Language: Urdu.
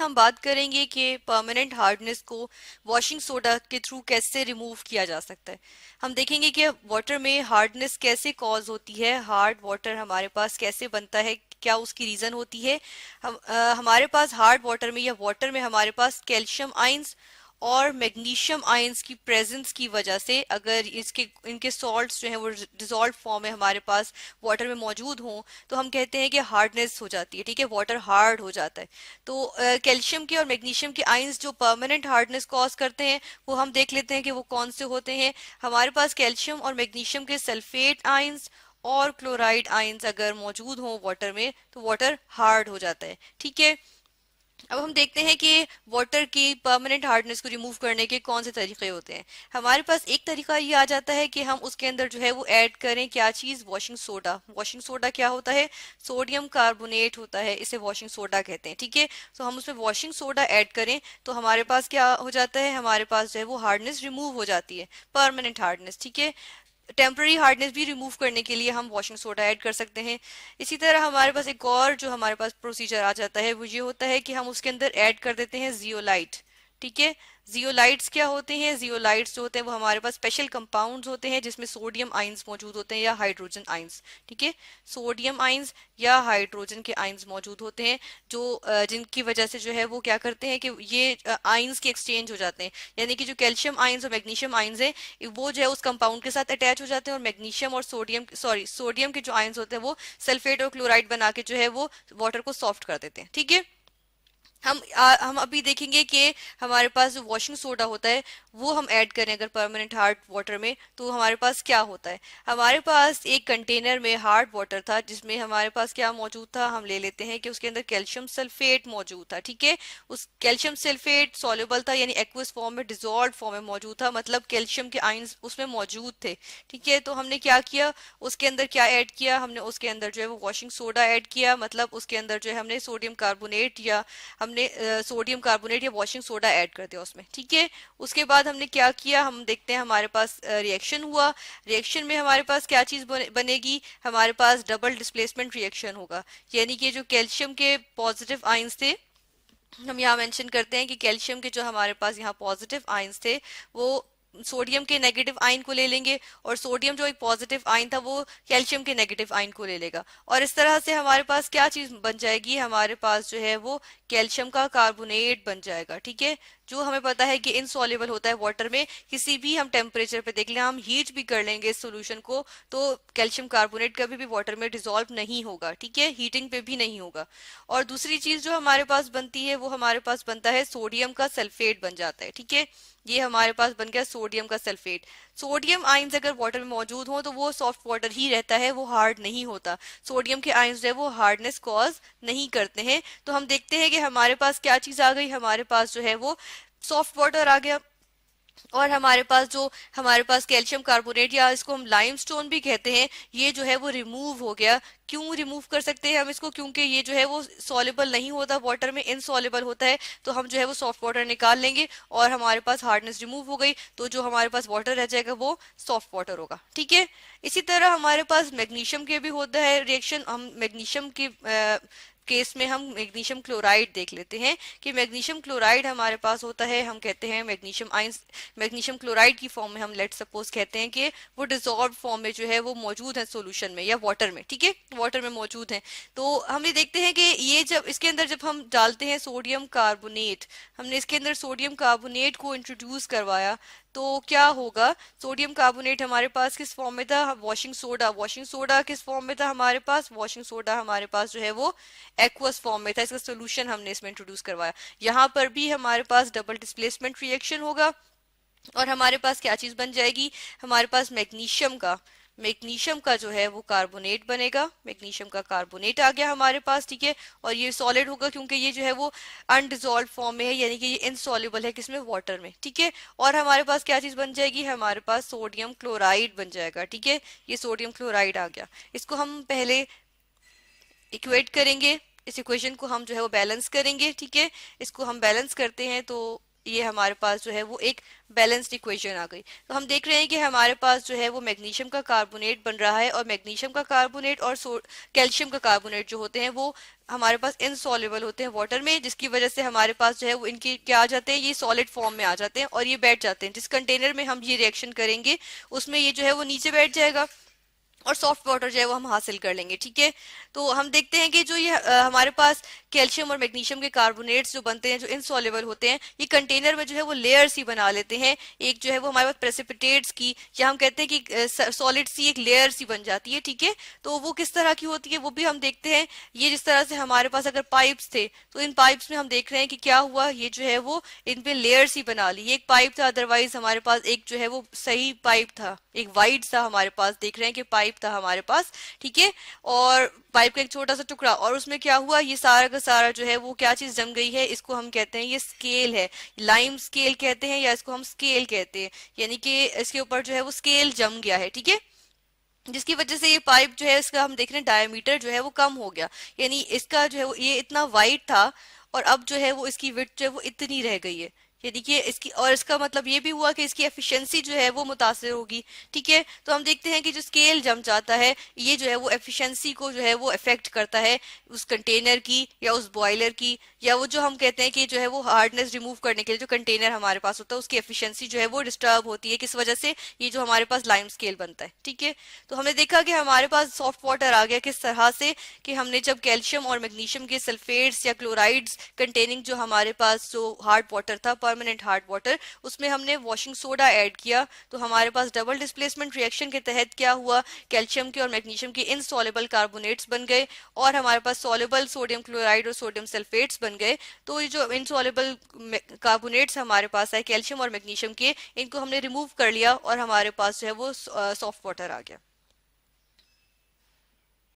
ہم بات کریں گے کہ پرماننٹ ہارڈنس کو واشنگ سوڈا کے تھرو کیسے ریموو کیا جا سکتا ہے ہم دیکھیں گے کہ واٹر میں ہارڈنس کیسے کاز ہوتی ہے ہارڈ واٹر ہمارے پاس کیسے بنتا ہے کیا اس کی ریزن ہوتی ہے ہمارے پاس ہارڈ واٹر میں یا واٹر میں ہمارے پاس کیلشیم آئنس اور میگنیشیم آئنس کی پریزنس کی وجہ سے اگر اس کے ان کے سالٹس جو ہیں وہ ڈیزالو فارم میں ہمارے پاس واٹر میں موجود ہوں تو ہم کہتے ہیں کہ ہارڈنیس ہو جاتی ہے ٹھیک ہے واٹر ہارڈ ہو جاتا ہے تو کیلشیم کے اور میگنیشیم کے آئنس جو پرماننٹ ہارڈنیس کاز کرتے ہیں وہ ہم دیکھ لیتے ہیں کہ وہ کون سے ہوتے ہیں ہمارے پاس کیلشیم اور میگنیشیم کے سلفیٹ آئنس اور کلورائڈ آئنس اگر موجود ہوں واٹر میں تو واٹر ہارڈ ہو جاتا ہے ٹھیک ہے اب ہم دیکھتے ہیں کہ واٹر کی پرماننٹ ہارڈنس کو ریموو کرنے کے کون سے طریقے ہوتے ہیں ہمارے پاس ایک طریقہ یہ آ جاتا ہے کہ ہم اس کے اندر جو ہے وہ ایڈ کریں کیا چیز واشنگ سوڈا واشنگ سوڈا کیا ہوتا ہے سوڈیم کاربونیٹ ہوتا ہے اسے واشنگ سوڈا کہتے ہیں ٹھیک ہے تو ہم اس میں واشنگ سوڈا ایڈ کریں تو ہمارے پاس کیا ہو جاتا ہے ہمارے پاس جو ہے وہ ہارڈنس ریموو ہو جاتی ہے پرماننٹ ہارڈنس ٹھیک ہے ٹیمپرری ہارڈنیس بھی ریموو کرنے کے لیے ہم واشنگ سوڈا ایڈ کر سکتے ہیں اسی طرح ہمارے پاس ایک اور جو ہمارے پاس پروسیجر آ جاتا ہے وہ یہ ہوتا ہے کہ ہم اس کے اندر ایڈ کر دیتے ہیں زیو لائٹ ٹھیک ہے زیولائٹس کیا ہوتے ہیں زیولائٹس جو ہوتے ہیں وہ ہمارے پاس اسپیشل کمپاؤنڈز ہوتے ہیں جس میں سوڈیم آئنز موجود ہوتے ہیں یا ہائیڈروجن ٹھیک ہے سوڈیم آئنز یا ہائیڈروجن کے آئنز موجود ہوتے ہیں جو جن کی وجہ سے جو ہے وہ کیا کرتے ہیں کہ یہ آئنز کے ایکسچینج ہو جاتے ہیں یعنی کہ جو کیلشیم آئنز اور میگنیشیم آئنز ہیں وہ جو ہے اس کمپاؤنڈ کے ساتھ اٹیچ ہو جاتے ہیں اور میگنیشیم اور سوڈیم سوری سوڈیم کے جو آئنز ہوتے ہیں وہ سلفیٹ اور کلورائڈ بنا کے جو ہے وہ واٹر کو سافٹ کر دیتے ہیں ٹھیک ہے ہم ابھی دیکھیں گے کہ ہمارے پاس جو واشنگ سوڈا ہوتا ہے وہ ہم ایڈ کریں اگر پرماننٹ ہارڈ واٹر میں تو ہمارے پاس کیا ہوتا ہے ہمارے پاس ایک کنٹینر میں ہارڈ واٹر تھا جس میں ہمارے پاس کیا موجود تھا ہم لے لیتے ہیں کہ اس کے اندر کیلشیم سلفیٹ موجود تھا ٹھیک ہے اس کیلشیم سلفیٹ سولیبل تھا یعنی ایکوس فارم میں ڈیزالوڈ فارم میں موجود تھا مطلب کیلشیم کے آئنس اس میں موجود تھے ٹھیک ہے تو ہم نے کیا کیا اس کے اندر کیا ایڈ کیا ہم نے اس کے اندر جو ہے وہ واشنگ سوڈا ایڈ کیا مطلب اس کے اندر جو ہے ہم نے سوڈیم کاربونیٹ یا ہم نے سوڈیم کاربونیٹ یا واشنگ سوڈا ایڈ کر دیا اس اس میں ٹھیک ہے کے بعد ہم نے کیا کیا ہم دیکھتے ہیں ہمارے پاس ہوا ریاکشن میں ہمارے پاس کیا چیز بنے گی ہمارے پاس ڈبل ڈسپلیسمنٹ ریئیکشن ہوگا یعنی کہ جو کیلشیم کے پوزیٹیو آئنس تھے ہم یہاں مینشن کرتے ہیں کہ کیلشیم کے جو ہمارے پاس یہاں پوزیٹیو آئنس تھے وہ سوڈیم کے نیگیٹو آئن کو لے لیں گے اور سوڈیم جو ایک پوزیٹو آئن تھا وہ کیلشیم کے نیگیٹو آئن کو لے لے گا اور اس طرح سے ہمارے پاس کیا چیز بن جائے گی ہمارے پاس جو ہے وہ کیلشیم کا کاربونیٹ بن جائے گا ٹھیک ہے جو ہمیں پتا ہے کہ انسالیبل ہوتا ہے واٹر میں کسی بھی ہم ٹیمپریچر پہ دیکھ لیں ہم ہیٹ بھی کر لیں گے اس سولوشن کو تو کیلشیم کاربونیٹ کبھی بھی واٹر میں ڈیزالو نہیں ہوگا ٹھیک ہے ہیٹنگ پہ بھی نہیں ہوگا اور دوسری چیز جو ہمارے پاس بنتی ہے وہ ہمارے پاس بنتا ہے سوڈیم کا سلفیٹ بن جاتا ہے ٹھیک ہے یہ ہمارے پاس بن گیا سوڈیم کا سلفیٹ سوڈیم آئنز اگر واٹر میں موجود ہوں تو وہ سافٹ واٹر ہی رہتا ہے وہ ہارڈ نہیں ہوتا سوڈیم کے آئنز جو ہے وہ ہارڈنس کاز نہیں کرتے ہیں تو ہم دیکھتے ہیں کہ ہمارے پاس کیا چیز آ گئی ہمارے پاس جو ہے وہ سافٹ واٹر آ گیا اور ہمارے پاس جو ہمارے پاس کیلشیم کاربونیٹ یا اس کو ہم لائم سٹون بھی کہتے ہیں یہ جو ہے وہ ریموو ہو گیا کیوں ریموو کر سکتے ہیں ہم اس کو کیونکہ یہ جو ہے وہ سولیبل نہیں ہوتا واٹر میں انسولیبل ہوتا ہے تو ہم جو ہے وہ سافٹ واٹر نکال لیں گے اور ہمارے پاس ہارڈنس ریموو ہو گئی تو جو ہمارے پاس واٹر رہ جائے گا وہ سافٹ واٹر ہوگا ٹھیک ہے اسی طرح ہمارے پاس میگنیشیم کے بھی ہوتا ہے ریئیکشن ہم میگنیشیم کی کیس میں ہم میگنیشیم کلورائڈ دیکھ لیتے ہیں کہ میگنیشیم کلورائڈ ہمارے پاس ہوتا ہے ہم کہتے ہیں میگنیشیم آئنس میگنیشیم کلورائڈ کی فارم میں ہم لیٹ سپوز کہتے ہیں کہ وہ ڈیزالو فارم میں جو ہے وہ موجود ہیں سولوشن میں یا واٹر میں ٹھیک ہے واٹر میں موجود ہیں تو ہم یہ دیکھتے ہیں کہ یہ جب اس کے اندر جب ہم ڈالتے ہیں سوڈیم کاربونیٹ ہم نے اس کے اندر سوڈیم کاربونیٹ کو انٹروڈیوس کروایا تو کیا ہوگا سوڈیم کاربونیٹ ہمارے پاس کس فارم میں تھا واشنگ سوڈا واشنگ سوڈا کس فارم میں تھا ہمارے پاس واشنگ سوڈا ہمارے پاس جو ہے وہ ایکوس فارم میں تھا اس کا سولوشن ہم نے اس میں انٹروڈیوس کروایا یہاں پر بھی ہمارے پاس ڈبل ڈسپلیسمنٹ ریئیکشن ہوگا اور ہمارے پاس کیا چیز بن جائے گی ہمارے پاس میگنیشیم کا میگنیشیم کا جو ہے وہ کاربونیٹ بنے گا میگنیشیم کا کاربونیٹ آ گیا ہمارے پاس ٹھیک ہے اور یہ سالڈ ہوگا کیونکہ یہ جو ہے وہ انڈیزالوڈ فارم میں ہے یعنی کہ یہ انسالیبل ہے کس میں واٹر میں ٹھیک ہے اور ہمارے پاس کیا چیز بن جائے گی ہمارے پاس سوڈیم کلورائڈ بن جائے گا ٹھیک ہے یہ سوڈیم کلورائڈ آ گیا اس کو ہم پہلے ایکویٹ کریں گے اس ایکویشن کو ہم جو ہے وہ بیلنس کریں گے ٹھیک ہے اس کو ہم بیلنس کرتے ہیں تو یہ ہمارے پاس جو ہے وہ ایک بیلنس ایکویشن آ گئی تو ہم دیکھ رہے ہیں کہ ہمارے پاس جو ہے وہ میگنیشیم کا کاربونیٹ بن رہا ہے اور میگنیشیم کا کاربونیٹ اور کیلشیم کا کاربونیٹ جو ہوتے ہیں وہ ہمارے پاس انسالیبل ہوتے ہیں واٹر میں جس کی وجہ سے ہمارے پاس جو ہے وہ ان کے کیا آ جاتے ہیں یہ سالڈ فارم میں آ جاتے ہیں اور یہ بیٹھ جاتے ہیں جس کنٹینر میں ہم یہ ریئیکشن کریں گے اس میں یہ جو ہے وہ نیچے بیٹھ جائے گا اور سافٹ واٹر جو ہے وہ ہم حاصل کر لیں گے ٹھیک ہے تو ہم دیکھتے ہیں کہ جو یہ ہمارے پاس کیلشیم اور میگنیشیم کے کاربونیٹس جو بنتے ہیں جو انسالیبل ہوتے ہیں یہ کنٹینر میں جو ہے وہ لیئرس ہی بنا لیتے ہیں ایک جو ہے وہ ہمارے پاس پریسیپٹیٹس کی یا ہم کہتے ہیں کہ سالڈ سی ایک لیئرس ہی بن جاتی ہے ٹھیک ہے تو وہ کس طرح کی ہوتی ہے وہ بھی ہم دیکھتے ہیں یہ جس طرح سے ہمارے پاس اگر پائپس تھے تو ان پائپس میں ہم دیکھ رہے ہیں کہ کیا ہوا یہ جو ہے وہ ان پہ لیئرس ہی بنا لی ایک پائپ تھا ادروائز ہمارے پاس ایک جو ہے وہ صحیح پائپ تھا ایک وائڈ تھا ہمارے پاس دیکھ رہے ہیں کہ پائپ پائپ تھا ہمارے پاس ٹھیک ہے اور پائپ کا ایک چھوٹا سا ٹکڑا اور اس میں کیا ہوا یہ سارا کا سارا جو ہے وہ کیا چیز جم گئی ہے اس کو ہم کہتے ہیں یہ اسکیل ہے لائم سکیل کہتے ہیں یا اس کو ہم اسکیل کہتے ہیں یعنی کہ اس کے اوپر جو ہے وہ اسکیل جم گیا ہے ٹھیک ہے جس کی وجہ سے یہ پائپ جو ہے اس کا ہم دیکھ رہے ہیں ڈائیمیٹر جو ہے وہ کم ہو گیا یعنی اس کا جو ہے یہ اتنا وائٹ تھا اور اب جو ہے وہ اس کی وٹ جو ہے وہ اتنی رہ گئی ہے یعنی کہ اس کی اور اس کا مطلب یہ بھی ہوا کہ اس کی ایفیشنسی جو ہے وہ متاثر ہوگی ٹھیک ہے تو ہم دیکھتے ہیں کہ جو جم جاتا ہے یہ جو ہے وہ ایفیشنسی کو جو ہے وہ افیکٹ کرتا ہے اس کنٹینر کی یا اس بوائلر کی یا وہ جو ہم کہتے ہیں کہ جو ہے وہ ہارڈنس ریموو کرنے کے لیے جو کنٹینر ہمارے پاس ہوتا ہے اس کی ایفیشنسی جو ہے وہ ڈسٹرب ہوتی ہے کس وجہ سے یہ جو ہمارے پاس لائم اسکیل بنتا ہے ٹھیک ہے تو ہم نے دیکھا کہ ہمارے پاس سافٹ واٹر آ گیا کس طرح سے کہ ہم نے جب کیلشیم اور میگنیشیم کے سلفیٹس یا کلورائڈس کنٹیننگ جو ہمارے پاس جو ہارڈ واٹر تھا اس میں ہم نے واشنگ سوڈا ایڈ کیا تو ہمارے پاس ڈبل ڈسپلیسمنٹ ریاکشن کے تحت کیا ہوا کیلشیم کے اور میگنیشیم کے انسالیبل کاربونیٹس بن گئے اور ہمارے پاس سولیبل سوڈیم کلورائڈ اور سوڈیم سلفیٹس بن گئے تو یہ جو انسالیبل کاربونیٹس ہمارے پاس ہے کیلشیم اور میگنیشیم کے ان کو ہم نے ریموو کر لیا اور ہمارے پاس جو ہے وہ سافٹ واٹر آ گیا